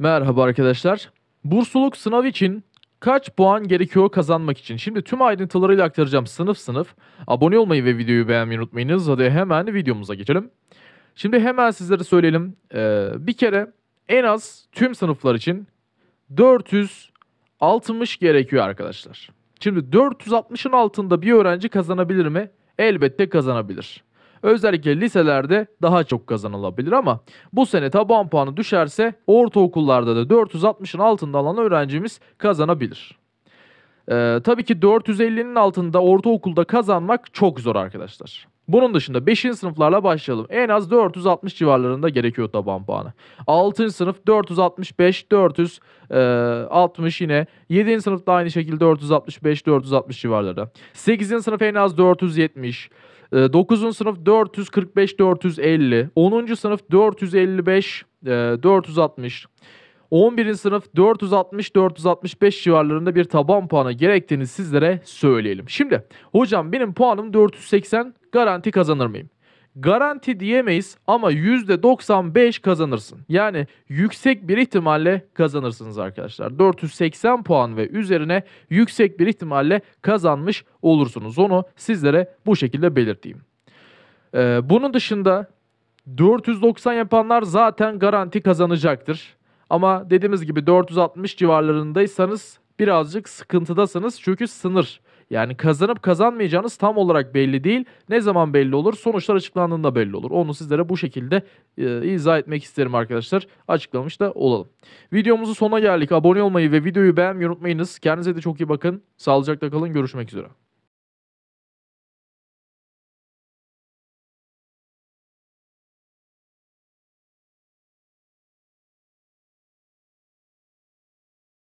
Merhaba arkadaşlar. Bursluluk sınav için kaç puan gerekiyor kazanmak için? Şimdi tüm ayrıntılarıyla aktaracağım sınıf sınıf. Abone olmayı ve videoyu beğenmeyi unutmayınız. Hadi hemen videomuza geçelim. Şimdi hemen sizlere söyleyelim. Ee, bir kere en az tüm sınıflar için 460 gerekiyor arkadaşlar. Şimdi 460'ın altında bir öğrenci kazanabilir mi? Elbette kazanabilir. Özellikle liselerde daha çok kazanılabilir ama bu sene taban puanı düşerse ortaokullarda da 460'ın altında alan öğrencimiz kazanabilir. Ee, tabii ki 450'nin altında ortaokulda kazanmak çok zor arkadaşlar. Bunun dışında 5. sınıflarla başlayalım. En az 460 civarlarında gerekiyor taban puanı. 6. sınıf 465, 460 yine. 7. da aynı şekilde 465, 460 civarları. 8. sınıf en az 470. 9. sınıf 445 450, 10. sınıf 455 460. 11. sınıf 460-465 civarlarında bir taban puanı gerektiğini sizlere söyleyelim. Şimdi hocam benim puanım 480 garanti kazanır mıyım? Garanti diyemeyiz ama %95 kazanırsın. Yani yüksek bir ihtimalle kazanırsınız arkadaşlar. 480 puan ve üzerine yüksek bir ihtimalle kazanmış olursunuz. Onu sizlere bu şekilde belirteyim. Ee, bunun dışında 490 yapanlar zaten garanti kazanacaktır. Ama dediğimiz gibi 460 civarlarındaysanız birazcık sıkıntıdasınız çünkü sınır yani kazanıp kazanmayacağınız tam olarak belli değil. Ne zaman belli olur? Sonuçlar açıklandığında belli olur. Onu sizlere bu şekilde e, izah etmek isterim arkadaşlar. Açıklamış da olalım. Videomuzu sona geldik. Abone olmayı ve videoyu beğenmeyi unutmayınız. Kendinize de çok iyi bakın. Sağlıcakla kalın. Görüşmek üzere.